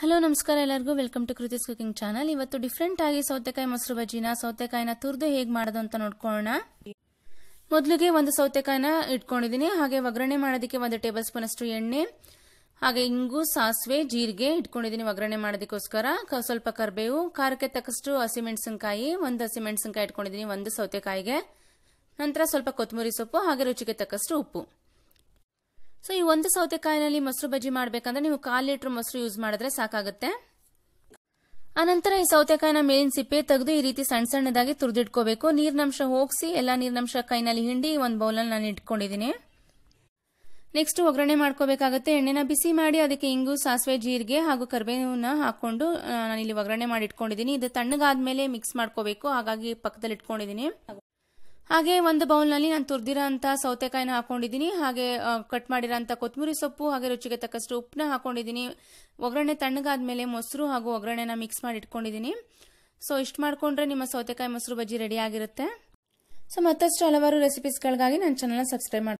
hello ನಮಸ್ಕಾರ ಎಲ್ಲರಿಗೂ welcome to Kriti's cooking channel ಇವತ್ತು ಡಿಫ್ರೆಂಟ್ ಆಗಿ ಸೌತೆಕಾಯಿ ಮೊಸರು ಬಜ್ಜಿನ ಸೌತೆಕಾಯಿನ ತುರ್ದು ಹೇಗೆ ಮಾಡೋದು ಅಂತ ನೋಡ್ಕೊಳ್ಳೋಣ ಮೊದಲಿಗೆ ಒಂದು ಸೌತೆಕಾಯಿನ ಇಟ್ಕೊಂಡಿದ್ದೀನಿ ಹಾಗೆ ಒಗ್ಗರಣೆ ಮಾಡೋದಕ್ಕೆ ಒಂದು ಟೇಬಲ್ ಸ್ಪೂನ್ ಅಷ್ಟು ಎಣ್ಣೆ ಹಾಗೆ ಇಂಗು ಸಾಸಿವೆ ಜೀರಿಗೆ ಇಟ್ಕೊಂಡಿದ್ದೀನಿ ಒಗ್ಗರಣೆ ಮಾಡೋದಕ್ಕೋಸ್ಕರ ಸ್ವಲ್ಪ ಕರಿಬೇವು ಖಾರಕ್ಕೆ ತಕ್ಕಷ್ಟು ಹಸಿಮೆಣಸಿನಕಾಯಿ ಒಂದು ಹಸಿಮೆಣಸಿನಕಾಯಿ ಇಟ್ಕೊಂಡಿದ್ದೀನಿ ಒಂದು ಸೌತೆಕಾಯಿಗೆ ನಂತರ ಸ್ವಲ್ಪ ಕೊತ್ತಂಬರಿ ಸೊಪ್ಪು ಹಾಗೆ ರುಚಿಗೆ ತಕ್ಕಷ್ಟು ಉಪ್ಪು ಸೊ ಈ ಒಂದು ಸೌತೆಕಾಯಿನಲ್ಲಿ ಮೊಸರು ಬಜ್ಜಿ ಮಾಡಬೇಕಂದ್ರೆ ನೀವು ಕಾಲು ಲೀಟರ್ ಮೊಸರು ಯೂಸ್ ಮಾಡಿದ್ರೆ ಸಾಕಾಗುತ್ತೆ ಆನಂತರ ಈ ಸೌತೆಕಾಯಿನ ಮೇಲಿನ ಸಿಪ್ಪೆ ತೆಗೆದು ಈ ರೀತಿ ಸಣ್ಣ ಸಣ್ಣದಾಗಿ ತುರಿದಿಟ್ಕೋಬೇಕು ನೀರಿನಂಶ ಹೋಗಿಸಿ ಎಲ್ಲ ನೀರಿನಂಶ ಕೈನಲ್ಲಿ ಹಿಂಡಿ ಒಂದು ಬೌಲಲ್ಲಿ ನಾನು ಇಟ್ಕೊಂಡಿದ್ದೀನಿ ನೆಕ್ಸ್ಟ್ ಒಗ್ಗರಣೆ ಮಾಡ್ಕೋಬೇಕಾಗುತ್ತೆ ಎಣ್ಣೆನ ಬಿಸಿ ಮಾಡಿ ಅದಕ್ಕೆ ಇಂಗು ಸಾಸಿವೆ ಜೀರಿಗೆ ಹಾಗೂ ಕರಿಬೇವನ್ನ ಹಾಕೊಂಡು ನಾನು ಇಲ್ಲಿ ಒಗ್ಗರಣೆ ಮಾಡಿ ಇಟ್ಕೊಂಡಿದ್ದೀನಿ ಇದು ತಣ್ಣಗಾದ್ಮೇಲೆ ಮಿಕ್ಸ್ ಮಾಡ್ಕೋಬೇಕು ಹಾಗಾಗಿ ಪಕ್ಕದಲ್ಲಿ ಇಟ್ಕೊಂಡಿದ್ದೀನಿ ಹಾಗೆ ಒಂದು ಬೌಲ್ನಲ್ಲಿ ನಾನು ತುರ್ದಿರೋಂಥ ಸೌತೆಕಾಯಿನ ಹಾಕೊಂಡಿದ್ದೀನಿ ಹಾಗೆ ಕಟ್ ಮಾಡಿರೋಂಥ ಕೊತ್ತಂಬರಿ ಸೊಪ್ಪು ಹಾಗೆ ರುಚಿಗೆ ತಕ್ಕಷ್ಟು ಉಪ್ಪನ್ನ ಹಾಕೊಂಡಿದ್ದೀನಿ ಒಗ್ಗರಣೆ ತಣ್ಣಗಾದ್ಮೇಲೆ ಮೊಸರು ಹಾಗೂ ಒಗ್ಗರಣೆನ ಮಿಕ್ಸ್ ಮಾಡಿ ಇಟ್ಕೊಂಡಿದ್ದೀನಿ ಸೊ ಇಷ್ಟು ಮಾಡಿಕೊಂಡ್ರೆ ನಿಮ್ಮ ಸೌತೆಕಾಯಿ ಮೊಸರು ಬಜ್ಜಿ ರೆಡಿ ಆಗಿರುತ್ತೆ ಸೊ ಮತ್ತಷ್ಟು ಹಲವಾರು ರೆಸಿಪೀಸ್ಗಳಿಗಾಗಿ ನನ್ನ ಚಾನಲ್ನ ಸಬ್ಸ್ಕ್ರೈಬ್ ಮಾಡಿ